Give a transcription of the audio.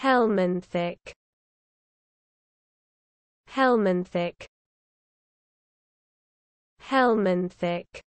Helminthic Helminthic Helminthic